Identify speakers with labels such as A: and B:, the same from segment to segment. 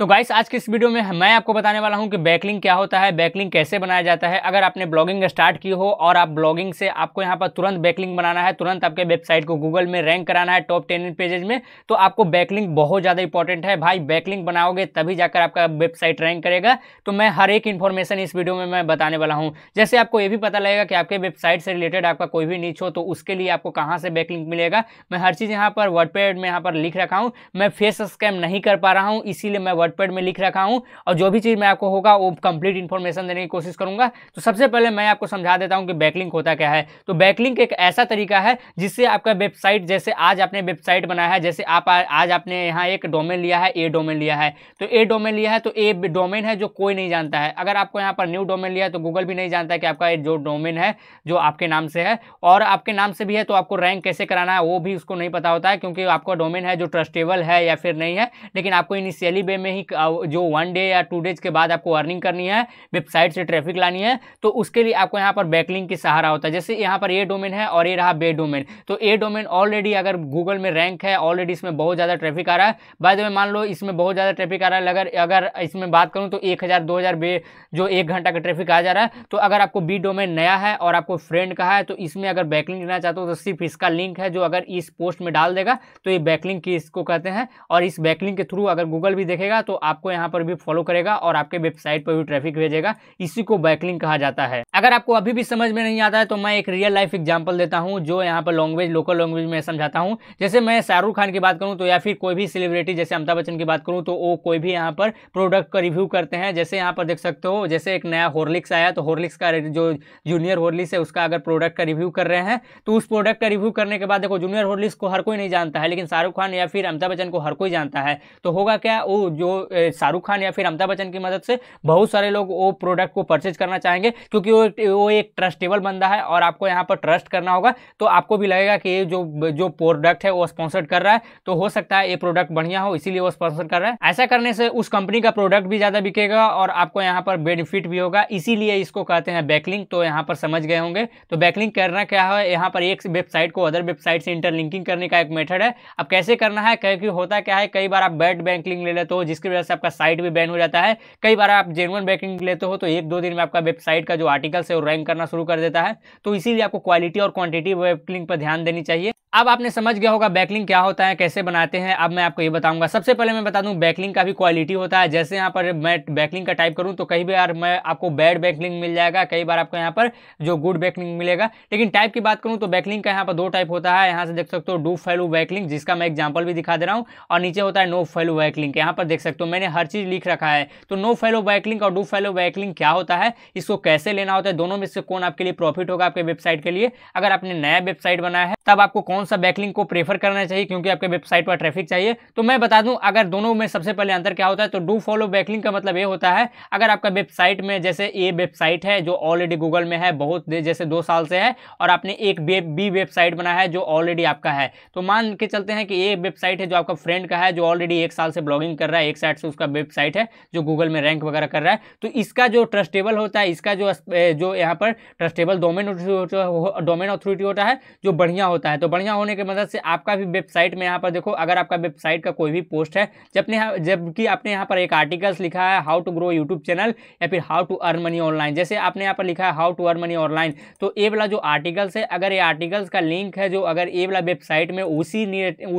A: तो गाइस आज की इस वीडियो में मैं आपको बताने वाला हूं कि बैकलिंग क्या होता है बैकलिंग कैसे बनाया जाता है अगर आपने ब्लॉगिंग स्टार्ट की हो और आप ब्लॉगिंग से आपको यहां पर तुरंत बैकलिंग बनाना है तुरंत आपके वेबसाइट को गूगल में रैंक कराना है टॉप टेन पेजेज में तो आपको बैकलिंग बहुत ज़्यादा इंपॉर्टेंट है भाई बैकलिंग बनाओगे तभी जाकर आपका वेबसाइट रैंक करेगा तो मैं हर एक इन्फॉर्मेशन इस वीडियो में मैं बताने वाला हूँ जैसे आपको ये भी पता लगेगा कि आपके वेबसाइट से रिलेटेड आपका कोई भी नीच हो तो उसके लिए आपको कहाँ से बैकलिंग मिलेगा मैं हर चीज़ यहाँ पर वर्ड में यहाँ पर लिख रखा हूँ मैं फेस स्कैम नहीं कर पा रहा हूँ इसीलिए मैं वर्ड वर्डपेड में लिख रखा हूँ और जो भी चीज़ मैं आपको होगा वो कंप्लीट इन्फॉर्मेशन देने की कोशिश करूँगा तो सबसे पहले मैं आपको समझा देता हूँ कि बैकलिंक होता क्या है तो बैकलिंक एक ऐसा तरीका है जिससे आपका वेबसाइट जैसे आज आपने वेबसाइट बनाया है जैसे आप आज आपने यहाँ एक डोमेन लिया है ए डोमेन लिया है तो ए डोमेन लिया है तो ए डोमेन है जो कोई नहीं जानता है अगर आपको यहाँ पर न्यू डोमेन लिया तो गूगल भी नहीं जानता कि आपका जो डोमेन है जो आपके नाम से है और आपके नाम से भी है तो आपको रैंक कैसे कराना है वो भी उसको नहीं पता होता है क्योंकि आपका डोमेन है जो ट्रस्टेबल है या फिर नहीं है लेकिन आपको इनिशियली वे में वीक जो वन डे या टू डेज के बाद आपको अर्निंग करनी है वेबसाइट से ट्रैफिक लानी है तो उसके लिए आपको यहाँ पर बैकलिंग की सहारा होता है जैसे यहाँ पर ए डोमेन है और ये रहा बे डोमेन तो ए डोमेन ऑलरेडी अगर गूगल में रैंक है ऑलरेडी इसमें बहुत ज़्यादा ट्रैफिक आ रहा है बाद में मान लो इसमें बहुत ज़्यादा ट्रैफिक आ रहा है अगर अगर इसमें बात करूँ तो एक हज़ार दो हज़ार बे जो एक घंटा का ट्रैफिक आ जा रहा है तो अगर आपको बी डोमेन नया है और आपको फ्रेंड कहा है तो इसमें अगर बैकलिंग लेना चाहते हो तो सिर्फ इसका लिंक है जो अगर इस पोस्ट में डाल देगा तो ये बैकलिंग की इसको कहते हैं और इस बैकलिंग के थ्रू अगर गूगल भी देखेगा तो तो आपको यहाँ पर भी फॉलो करेगा और आपके वेबसाइट पर भी ट्रैफिक भेजेगा इसी को बैकलिंग कहा जाता है अगर आपको अभी भी समझ में नहीं आता है तो मैं एक रियल लाइफ एग्जाम्पल देता हूँ जो यहाँ पर लैंग्वेज लोकल लैंग्वेज में समझाता हूँ जैसे मैं शाहरुख खान की बात करूँ तो या फिर कोई भी सेलिब्रिटी जैसे अमिताभ बच्चन की बात करूँ तो वो कोई भी यहाँ पर प्रोडक्ट का रिव्यू करते हैं जैसे यहाँ पर देख सकते हो जैसे एक नया हॉर्लिक्स आया तो हॉर्लिक्स का जो जूनियर हॉर्लिक्स है उसका अगर प्रोडक्ट का रिव्यू कर रहे हैं तो उस प्रोडक्ट का रिव्यू करने के बाद देखो जूनियर हॉर्लिक्स को हर कोई नहीं जानता है लेकिन शाहरुख खान या फिर अमिताभ बच्चन को हर कोई जानता है तो होगा क्या वो जो शाहरुख खान या फिर अमिताभ बच्चन की मदद से बहुत सारे लोग वो प्रोडक्ट को परचेज करना चाहेंगे क्योंकि वो वो एक ट्रस्टेबल बंदा है और आपको यहाँ पर ट्रस्ट करना होगा तो आपको भी लगेगा कि ये जो जो प्रोडक्ट है वो स्पॉन्सर्ड कर रहा है तो हो सकता है ये प्रोडक्ट बढ़िया हो इसीलिए वो स्पॉन्सर कर रहा है ऐसा करने से उस कंपनी का प्रोडक्ट भी ज़्यादा बिकेगा और आपको यहाँ पर बेनिफिट भी होगा इसीलिए इसको कहते हैं बैकलिंग तो यहाँ पर समझ गए होंगे तो बैकलिंग करना क्या है यहाँ पर एक वेबसाइट को अदर वेबसाइट से इंटरलिंकिंग करने का एक मेथड है अब कैसे करना है क्योंकि होता क्या है कई बार आप बैड बैकलिंग ले लेते हो जिस जिसकी वजह से आपका साइट भी बैन हो जाता है कई बार आप जेनुअन बैकिंग लेते हो तो एक दो दिन में आपका वेबसाइट का जो आर्टिकल है वो रैंक करना शुरू कर देता है तो इसीलिए आपको क्वालिटी और क्वांटिटी वेबलिंग पर ध्यान देनी चाहिए अब आपने समझ गया होगा बैकलिंग क्या होता है कैसे बनाते हैं अब मैं आपको ये बताऊंगा सबसे पहले मैं बता दूं बैकलिंग का भी क्वालिटी होता है जैसे यहाँ पर मैं बैकलिंग का टाइप करूँ तो कई बार मैं आपको बैड बैकलिंग मिल जाएगा कई बार आपको यहाँ पर जो गुड बैकलिंग मिलेगा लेकिन टाइप की बात करूँ तो बैकलिंग का यहाँ पर दो टाइप होता है यहाँ से देख सकते हो डू फैलू बैकलिंग जिसका मैं एग्जाम्पल भी दिखा दे रहा हूँ और नीचे होता है नो फैलू बैकलिंग यहाँ पर देख सकते हो मैंने हर चीज़ लिख रखा है तो नो फेलो बैकलिंग और डू फेलो बैकलिंग क्या होता है इसको कैसे लेना होता है दोनों में से कौन आपके लिए प्रॉफिट होगा आपके वेबसाइट के लिए अगर आपने नया वेबसाइट बनाया है तब आपको कौन सा बैकलिंग को प्रेफर करना चाहिए क्योंकि आपके वेबसाइट पर ट्रैफिक चाहिए तो मैं बता दूं अगर दोनों में सबसे पहले अंतर क्या होता है तो डू फॉलो बैकलिंग का मतलब ये होता है अगर आपका वेबसाइट में जैसे ए वेबसाइट है जो ऑलरेडी गूगल में है बहुत जैसे दो साल से है और आपने एक बी वेबसाइट बना है जो ऑलरेडी आपका है तो मान के चलते हैं कि ए वेबसाइट है जो आपका फ्रेंड का है जो ऑलरेडी एक साल से ब्लॉगिंग कर रहा है एक साइड से उसका वेबसाइट है जो गूगल में रैंक वगैरह कर रहा है तो इसका जो ट्रस्टेबल होता है इसका जो जो यहाँ पर ट्रस्टेबल डोमेन डोमेन अथॉरिटी होता है जो बढ़िया होता है तो बढ़िया होने की मदद से आपका भी वेबसाइट में यहाँ पर देखो अगर आपका वेबसाइट का कोई भी पोस्ट है जबने हाँ, जबकि आपने यहाँ पर एक आर्टिकल्स लिखा है how to grow YouTube channel या फिर how to earn money online जैसे आपने यहाँ पर लिखा है how to earn money online तो ए वाला जो आर्टिकल्स है अगर ये आर्टिकल्स का लिंक है जो अगर ए वाला वेबसाइट में उसी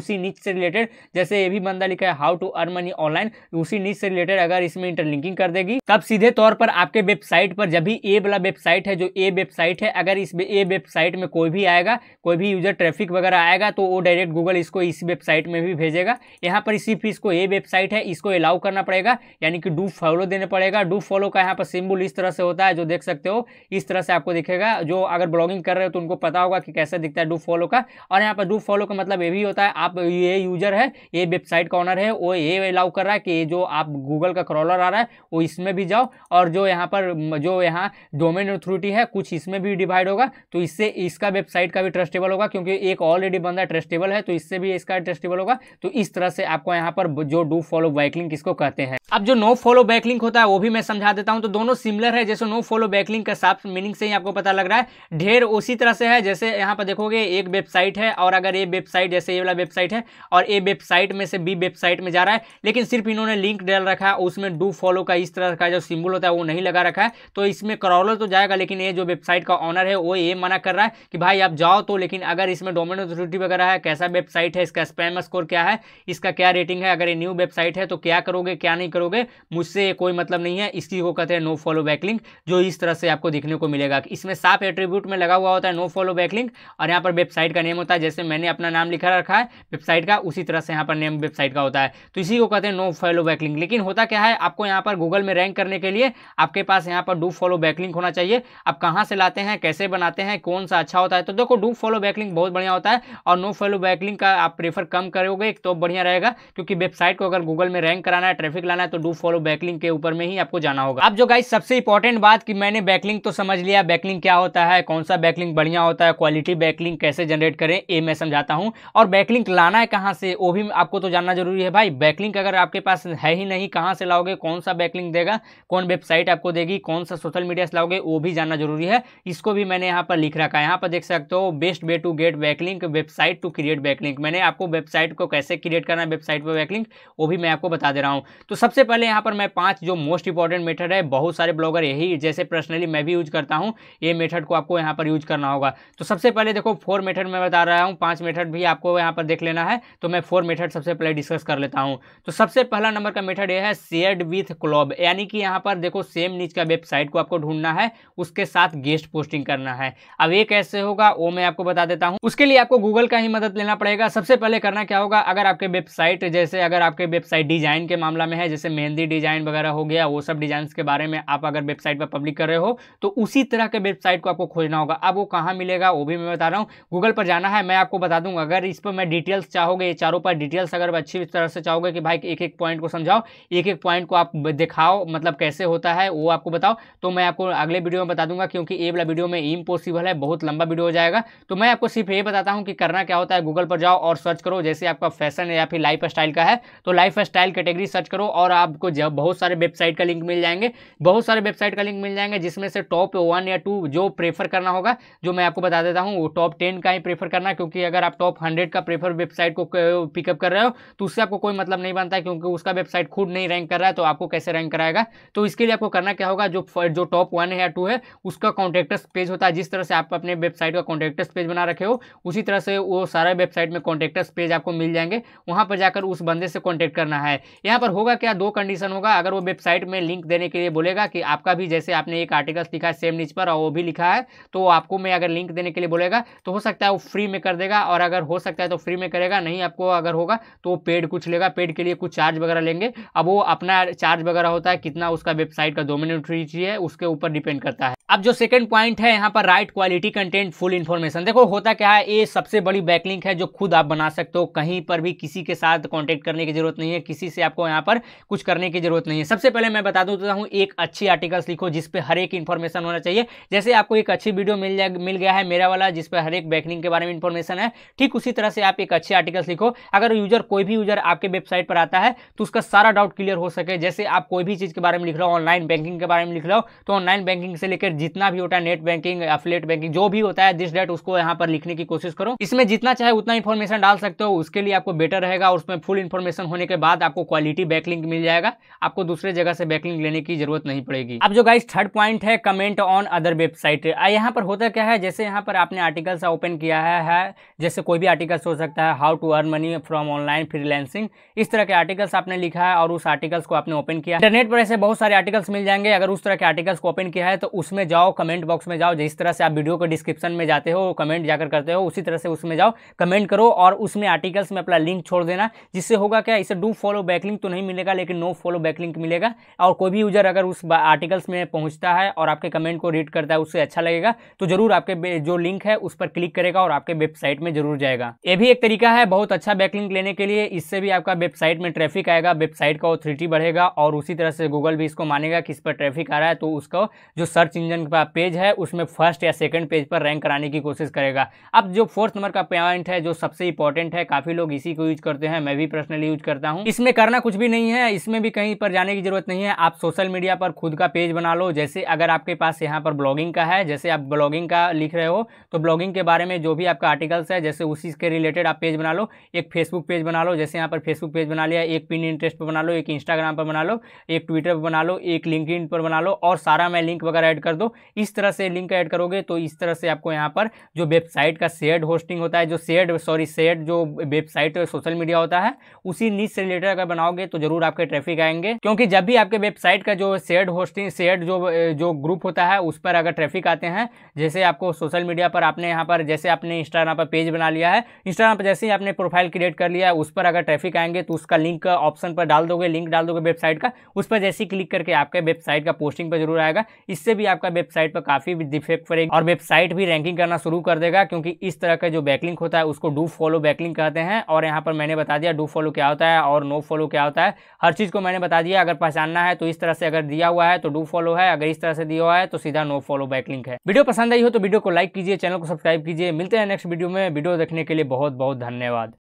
A: उसी नीच से रिलेटेड जैसे ये भी बंदा लिखा है how to earn money online उसी नीच से रिलेटेड अगर इसमें इंटरलिंकिंग कर देगी तब सीधे तौर पर आपके वेबसाइट पर जब भी ए वाला वेबसाइट है जो ए वेबसाइट है अगर इस ए वेबसाइट में कोई भी आएगा कोई भी यूज़र ट्रैफिक वगैरह आएगा तो वो डायरेक्ट गूगल इसको इस वेबसाइट में भी भेजेगा यहाँ पर सिर्फ इसको ये वेबसाइट है इसको अलाउ करना पड़ेगा यानी कि डू फॉलो देने पड़ेगा डू फॉलो का यहाँ पर सिम्बुल इस तरह से होता है जो देख सकते हो इस तरह से आपको दिखेगा जो अगर ब्लॉगिंग कर रहे हो तो उनको पता होगा कि कैसे दिखता है डू फॉलो का और यहाँ पर डू फॉलो का मतलब ये भी होता है आप ये यूज़र है ये वेबसाइट का ऑनर है वो ये अलाउ कर रहा है कि जो आप गूगल का क्रॉलर आ रहा है वो इसमें भी जाओ और जो यहाँ पर जो यहाँ डोमेन अथॉरिटी है कुछ इसमें भी डिवाइड होगा तो इससे इसका वेबसाइट का भी ट्रस्टेबल होगा क्योंकि एक ऑलरेडी बंदा ट्रेस्टेबल है तो इससे भी इसका ट्रेस्टेबल होगा तो इस तरह से आपको यहाँ पर जो डू फॉलो बैकलिंग किसको कहते हैं अब जो नो फॉलो बैकलिंग होता है वो भी मैं समझा देता हूँ तो दोनों सिमिलर है जैसे नो फॉलो बैकलिंग का साफ मीनिंग से ही आपको पता लग रहा है ढेर उसी तरह से है जैसे यहाँ पर देखोगे एक वेबसाइट है और अगर ये वेबसाइट जैसे ये वाला वेबसाइट है और ए वेबसाइट में से बी वेबसाइट में जा रहा है लेकिन सिर्फ इन्होंने लिंक डाल रखा है उसमें डू फॉलो का इस तरह का जो सिम्बुल होता है वो नहीं लगा रखा है तो इसमें क्रॉलर तो जाएगा लेकिन ये जो वेबसाइट का ऑनर है वो ये मना कर रहा है कि भाई आप जाओ तो लेकिन अगर अगर इसमें डोमेन अथॉरिटी वगैरह है कैसा वेबसाइट है इसका स्पैम स्कोर क्या है इसका क्या रेटिंग है अगर ये न्यू वेबसाइट है तो क्या करोगे क्या नहीं करोगे मुझसे कोई मतलब नहीं है इसकी को कहते हैं नो फॉलो बैक लिंक जो इस तरह से आपको देखने को मिलेगा इसमें साफ एट्रीब्यूट में लगा हुआ होता है नो फॉलो बैक लिंक और यहाँ पर वेबसाइट का नेम होता है जैसे मैंने अपना नाम लिखा रखा है वेबसाइट का उसी तरह से यहाँ पर नेम वेबसाइट का होता है तो इसी को कहते हैं नो फॉलो बैक लिंक लेकिन होता क्या है आपको यहाँ पर गूगल में रैंक करने के लिए आपके पास यहाँ पर डू फॉलो बैक लिंक होना चाहिए आप कहाँ से लाते हैं कैसे बनाते हैं कौन सा अच्छा होता है तो देखो do follow back link backlink बहुत बढ़िया होता है और नो फेलो बैकलिंग का आप प्रेफर कम करोगे तो बढ़िया रहेगा क्योंकि वेबसाइट को अगर गूगल में रैंक कराना है ट्रैफिक लाना है तो डू फॉलो बैकलिंग के ऊपर में ही आपको जाना होगा अब जो गाइस सबसे इंपॉर्टेंट बात कि मैंने बैकलिंग तो समझ लिया बैकलिंग क्या होता है कौन सा बैकलिंग बढ़िया होता है क्वालिटी बैकलिंग कैसे जनरेट करें ये मैं समझाता हूँ और बैकलिंग लाना है कहाँ से वो भी आपको तो जानना जरूरी है भाई बैकलिंग अगर आपके पास है ही नहीं कहाँ से लाओगे कौन सा बैकलिंग देगा कौन वेबसाइट आपको देगी कौन सा सोशल मीडिया से लाओगे वो भी जानना जरूरी है इसको भी मैंने यहाँ पर लिख रखा है यहाँ पर देख सकते हो best way to get backlink website to create backlink मैंने आपको वेबसाइट को कैसे क्रिएट करना है वेबसाइट पर बैकलिंक वो भी मैं आपको बता दे रहा हूँ तो सबसे पहले यहाँ पर मैं पाँच जो मोस्ट इंपॉर्टेंट मेथड है बहुत सारे ब्लॉगर यही जैसे पर्सनली मैं भी यूज करता हूँ ये मेथड को आपको यहाँ पर यूज करना होगा तो सबसे पहले देखो फोर मेथड मैं बता रहा हूँ पाँच मेथड भी आपको यहाँ पर देख लेना है तो मैं फोर मेथड सबसे पहले डिस्कस कर लेता हूँ तो सबसे पहला नंबर का मेथड यह है शेयर्ड विथ क्लॉब यानी कि यहाँ पर देखो सेम नीच का वेबसाइट को आपको ढूंढना है उसके साथ गेस्ट पोस्टिंग करना है अब ये कैसे होगा वो मैं आपको बता देता हूँ हूँ उसके लिए आपको गूगल का ही मदद लेना पड़ेगा सबसे पहले करना क्या होगा अगर आपके वेबसाइट जैसे अगर आपके वेबसाइट डिजाइन के मामला में है जैसे मेहंदी डिजाइन वगैरह हो गया वो सब डिजाइन के बारे में आप अगर वेबसाइट पर पब्लिक कर रहे हो तो उसी तरह के वेबसाइट को आपको खोजना होगा अब वो कहाँ मिलेगा वो भी मैं बता रहा हूँ गूगल पर जाना है मैं आपको बता दूंगा अगर इस पर मैं डिटेल्स चाहोगे ये चारों पर डिटेल्स अगर अच्छी तरह से चाहोगे कि भाई एक एक पॉइंट को समझाओ एक एक पॉइंट को आप दिखाओ मतलब कैसे होता है वो आपको बताओ तो मैं आपको अगले वीडियो में बता दूंगा क्योंकि ये वाला वीडियो में इम्पॉसिबल है बहुत लंबा वीडियो हो जाएगा तो मैं आपको सिर्फ ये बताता हूँ कि करना क्या होता है गूगल पर जाओ और सर्च करो जैसे आपका फैशन या फिर लाइफ स्टाइल का है तो लाइफ स्टाइल कैटेगरी सर्च करो और आपको जब बहुत सारे वेबसाइट का लिंक मिल जाएंगे बहुत सारे वेबसाइट का लिंक मिल जाएंगे जिसमें से टॉप वन या टू जो प्रेफर करना होगा जो मैं आपको बता देता हूँ वो टॉप टेन का ही प्रेफर करना क्योंकि अगर आप टॉप हंड्रेड का प्रेफर वेबसाइट को पिकअप कर रहे हो तो उससे आपको कोई मतलब नहीं बनता है क्योंकि उसका वेबसाइट खुद नहीं रैंक कर रहा है तो आपको कैसे रैंक कराएगा तो इसके लिए आपको करना क्या होगा जो जो टॉप वन या टू है उसका कॉन्टेक्टर्स पेज होता है जिस तरह से आप अपने वेबसाइट का कॉन्टेक्टर्स पेज बना रखे हो हो उसी तरह से वो सारा वेबसाइट में कॉन्टेक्टर्स पेज आपको मिल जाएंगे वहाँ पर जाकर उस बंदे से कॉन्टेक्ट करना है यहाँ पर होगा क्या दो कंडीशन होगा अगर वो वेबसाइट में लिंक देने के लिए बोलेगा कि आपका भी जैसे आपने एक आर्टिकल्स लिखा है सेम नीच पर और वो भी लिखा है तो आपको मैं अगर लिंक देने के लिए बोलेगा तो हो सकता है वो फ्री में कर देगा और अगर हो सकता है तो फ्री में करेगा नहीं आपको अगर होगा तो पेड कुछ लेगा पेड के लिए कुछ चार्ज वगैरह लेंगे अब वो अपना चार्ज वगैरह होता है कितना उसका वेबसाइट का डोमिनेटरी है उसके ऊपर डिपेंड करता है अब जो सेकंड पॉइंट है यहाँ पर write quality content full information देखो होता क्या है ये सबसे बड़ी बैकलिंक है जो खुद आप बना सकते हो कहीं पर भी किसी के साथ कांटेक्ट करने की जरूरत नहीं है किसी से आपको यहाँ पर कुछ करने की जरूरत नहीं है सबसे पहले मैं बता दूँ तो हूँ एक अच्छी आर्टिकल्स लिखो जिसपे हर एक इन्फॉर्मेशन होना चाहिए जैसे आपको एक अच्छी वीडियो मिल जा मिल गया है मेरा वाला जिसपे हर एक बैकलिंग के बारे में इन्फॉर्मेशन है ठीक उसी तरह से आप एक अच्छी आर्टिकल्स लिखो अगर यूजर कोई भी यूजर आपके वेबसाइट पर आता है तो उसका सारा डाउट क्लियर हो सके जैसे आप कोई भी चीज़ के बारे में लिख रहे हो ऑनलाइन बैंकिंग के बारे में लिख रहे हो तो ऑनलाइन बैंकिंग से लेकर जितना भी होता है नेट बैंकिंग अफलेट बैंकिंग जो भी होता है दिस डेट उसको यहाँ पर लिखने की कोशिश करो इसमें जितना चाहे उतना इन्फॉर्मेशन डाल सकते हो उसके लिए आपको बेटर रहेगा उसमें फुल इन्फॉर्मेशन होने के बाद आपको क्वालिटी बैकलिंक मिल जाएगा आपको दूसरे जगह से बैकलिंक लेने की जरूरत नहीं पड़ेगी अब जो गाइस थर्ड पॉइंट है कमेंट ऑन अदर वेबसाइट यहाँ पर होता क्या है जैसे यहाँ पर आपने आर्टिकल्स ओपन किया है, है जैसे कोई भी आर्टिकल्स हो सकता है how to earn money from online freelancing इस तरह के आर्टिकल्स आपने लिखा है और उस आर्टिकल्स को आपने ओपन किया इंटरनेट पर ऐसे बहुत सारे आर्टिकल्स मिल जाएंगे अगर उस तरह के आर्टिकल्स को ओपन किया है तो उसमें जाओ कमेंट बॉक्स में जाओ जिस तरह से आप वीडियो को डिस्क्रिप्शन में जाते हो कमेंट जाकर करते हो उसी तरह से उसमें जाओ कमेंट करो और उसमें आर्टिकल्स में अपना लिंक छोड़ देना जिससे होगा क्या इसे डू फॉलो बैकलिंक तो नहीं मिलेगा लेकिन नो फॉलो बैकलिंक मिलेगा और कोई भी यूजर अगर उस आर्टिकल्स में पहुँचता है और आपके कमेंट को रीड करता है उससे अच्छा लगेगा तो जरूर आपके जो लिंक है उस पर क्लिक करेगा और आपके वेबसाइट में जरूर जाएगा ये भी एक तरीका है बहुत अच्छा बैकलिंक लेने के लिए इससे भी आपका वेबसाइट में ट्रैफिक आएगा वेबसाइट का ऑथोरिटी बढ़ेगा और उसी तरह से गूगल भी इसको मानेगा कि इस पर ट्रैफिक आ रहा है तो उसका जो सर्च इंजन रैंक का पेज है उसमें फर्स्ट या सेकंड पेज पर रैंक कराने की कोशिश करेगा अब जो फोर्थ नंबर का पॉइंट है जो सबसे इंपॉर्टेंट है काफ़ी लोग इसी को यूज करते हैं मैं भी पर्सनली यूज करता हूँ इसमें करना कुछ भी नहीं है इसमें भी कहीं पर जाने की जरूरत नहीं है आप सोशल मीडिया पर खुद का पेज बना लो जैसे अगर आपके पास यहाँ पर ब्लॉगिंग का है जैसे आप ब्लॉगिंग का लिख रहे हो तो ब्लॉगिंग के बारे में जो भी आपका आर्टिकल्स है जैसे उसी के रिलेटेड आप पेज बना लो एक फेसबुक पेज बना लो जैसे यहाँ पर फेसबुक पेज बना लिया एक पिन इंटरेस्ट पर बना लो एक इंस्टाग्राम पर बना लो एक ट्विटर पर बना लो एक लिंक पर बना लो और सारा मैं लिंक वगैरह ऐड कर दो इस तरह से लिंक ऐड करोगे तो इस तरह से आपको यहाँ पर जो वेबसाइट का सेड होस्टिंग होता है जो शेयर्ड सॉरी शेयर्ड जो वेबसाइट सोशल मीडिया होता है उसी नीच से रिलेटेड अगर बनाओगे तो जरूर आपके ट्रैफिक आएंगे क्योंकि जब भी आपके वेबसाइट का जो शेयर्ड होस्टिंग शेयर्ड जो जो ग्रुप होता है उस पर अगर ट्रैफिक आते हैं जैसे आपको सोशल मीडिया पर आपने यहाँ पर जैसे आपने इंस्टाग्राम पर पेज बना लिया है इंस्टाग्राम पर जैसे ही आपने प्रोफाइल क्रिएट कर लिया है उस पर अगर ट्रैफिक आएंगे तो उसका लिंक ऑप्शन पर डाल दोगे लिंक डाल दोगे वेबसाइट का उस पर जैसे ही क्लिक करके आपके वेबसाइट का पोस्टिंग पर जरूर आएगा इससे भी आपका वेबसाइट पर काफी डिफेक्ट पड़ेगी और वेबसाइट भी रैंकिंग करना शुरू कर देगा क्योंकि इस तरह का जो बैकलिंग होता है उसको डू फॉलो बैकलिंग कहते हैं और यहाँ पर मैंने बता दिया डू फॉलो क्या होता है और नो फॉलो क्या होता है हर चीज़ को मैंने बता दिया अगर पहचानना है तो इस तरह से अगर दिया हुआ है तो डू फॉलो है अगर इस तरह से दिया हुआ है तो सीधा नो फॉलो बैकलिंग है वीडियो पसंद आई हो तो वीडियो को लाइक कीजिए चैनल को सब्सक्राइब कीजिए मिलते हैं नेक्स्ट वीडियो में वीडियो देखने के लिए बहुत बहुत धन्यवाद